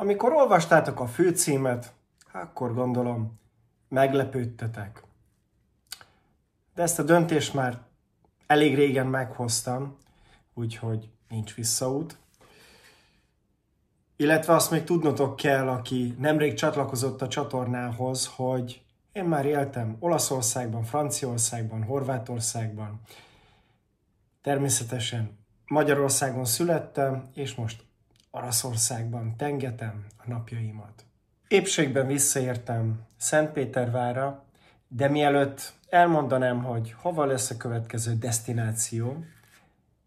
Amikor olvastátok a főcímet, akkor gondolom meglepődtetek. De ezt a döntést már elég régen meghoztam, úgyhogy nincs visszaút. Illetve azt még tudnotok kell, aki nemrég csatlakozott a csatornához, hogy én már éltem Olaszországban, Franciaországban, Horvátországban. Természetesen Magyarországon születtem, és most Araszországban tengetem a napjaimat. Épségben visszaértem Szentpétervára, de mielőtt elmondanám, hogy hova lesz a következő destináció,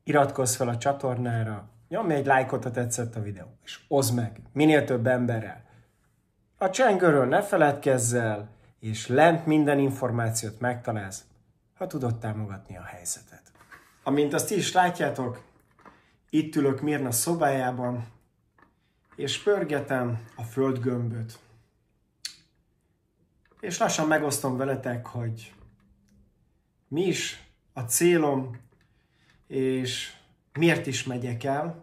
iratkozz fel a csatornára, nyomj egy lájkot, ha tetszett a videó, és oszd meg minél több emberrel. A csengőről ne feledkezz el, és lent minden információt megtalálsz, ha tudod támogatni a helyzetet. Amint azt is látjátok, itt ülök Mirna szobájában, és pörgetem a földgömböt. És lassan megosztom veletek, hogy mi is a célom, és miért is megyek el.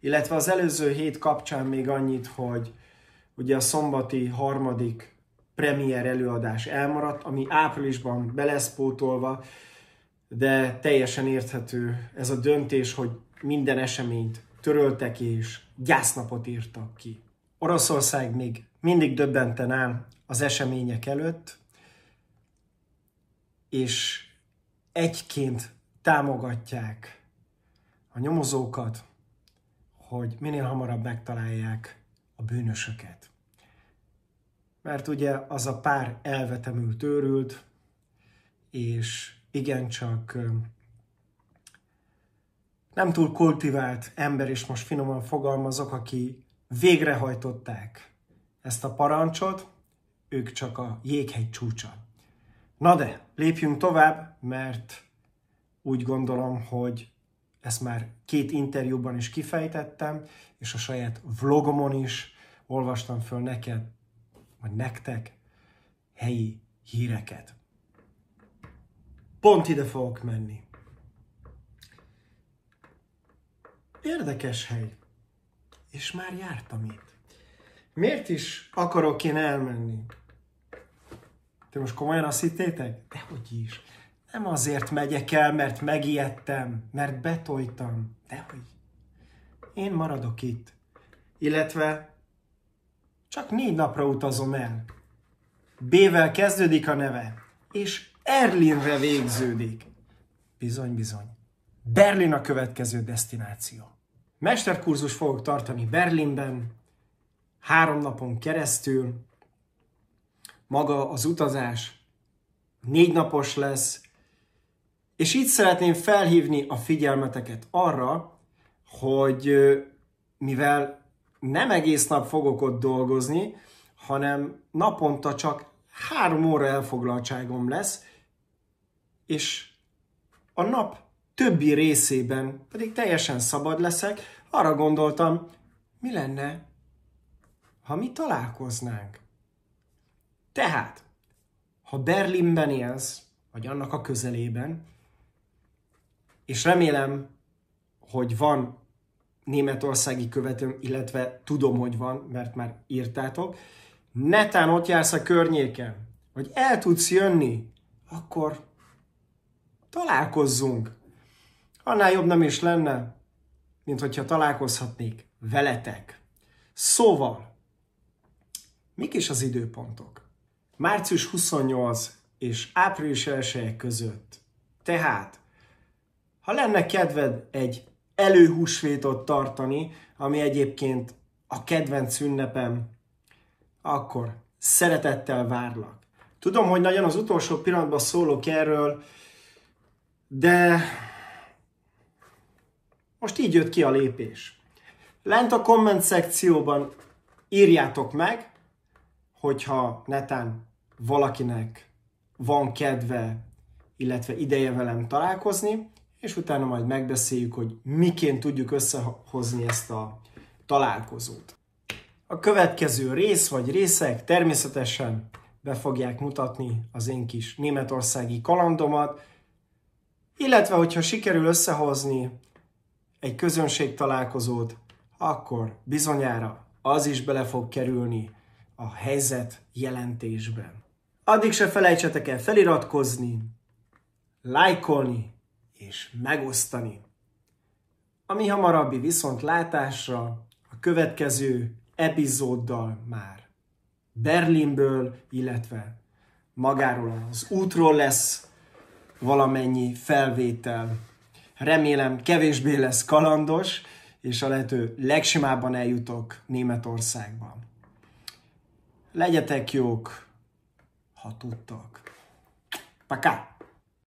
Illetve az előző hét kapcsán még annyit, hogy ugye a szombati harmadik premier előadás elmaradt, ami áprilisban beleszpótolva, de teljesen érthető ez a döntés, hogy minden eseményt töröltek és gyásznapot írtak ki. Oroszország még mindig döbbenten áll az események előtt, és egyként támogatják a nyomozókat, hogy minél hamarabb megtalálják a bűnösöket. Mert ugye az a pár elvetemült őrült, és igencsak nem túl kultivált ember, és most finoman fogalmazok, aki végrehajtották ezt a parancsot, ők csak a jéghegy csúcsa. Na de, lépjünk tovább, mert úgy gondolom, hogy ezt már két interjúban is kifejtettem, és a saját vlogomon is olvastam föl neked, vagy nektek helyi híreket. Pont ide fogok menni. Érdekes hely. És már jártam itt. Miért is akarok én elmenni? Te most komolyan azt hittétek? Dehogy is. Nem azért megyek el, mert megijedtem, mert betoltam. Dehogy. Én maradok itt. Illetve csak négy napra utazom el. B-vel kezdődik a neve, és Erlinre végződik. Bizony, bizony. Berlin a következő destináció. Mesterkurzus fogok tartani Berlinben, három napon keresztül. Maga az utazás négy napos lesz, és itt szeretném felhívni a figyelmeteket arra, hogy mivel nem egész nap fogok ott dolgozni, hanem naponta csak három óra elfoglaltságom lesz, és a nap többi részében pedig teljesen szabad leszek, arra gondoltam, mi lenne, ha mi találkoznánk. Tehát, ha Berlinben élsz, vagy annak a közelében, és remélem, hogy van németországi követőm, illetve tudom, hogy van, mert már írtátok, netán ott jársz a környéken, vagy el tudsz jönni, akkor találkozzunk. Annál jobb nem is lenne, mint hogyha találkozhatnék veletek. Szóval, mik is az időpontok? Március 28 és április 1 között. Tehát, ha lenne kedved egy előhúsvétot tartani, ami egyébként a kedvenc ünnepem, akkor szeretettel várlak. Tudom, hogy nagyon az utolsó pillanatban szólok erről, de most így jött ki a lépés. Lent a komment szekcióban írjátok meg, hogyha netán valakinek van kedve, illetve ideje velem találkozni, és utána majd megbeszéljük, hogy miként tudjuk összehozni ezt a találkozót. A következő rész vagy részek természetesen be fogják mutatni az én kis németországi kalandomat, illetve hogyha sikerül összehozni egy közönség találkozót, akkor bizonyára az is bele fog kerülni a helyzet jelentésben. Addig se felejtsetek el feliratkozni, lájkolni és megosztani. A mi hamarabbi látásra a következő epizóddal már Berlinből, illetve magáról az útról lesz valamennyi felvétel. Remélem kevésbé lesz kalandos, és a lehető legsimábban eljutok Németországba. Legyetek jók, ha tudtok. Paká!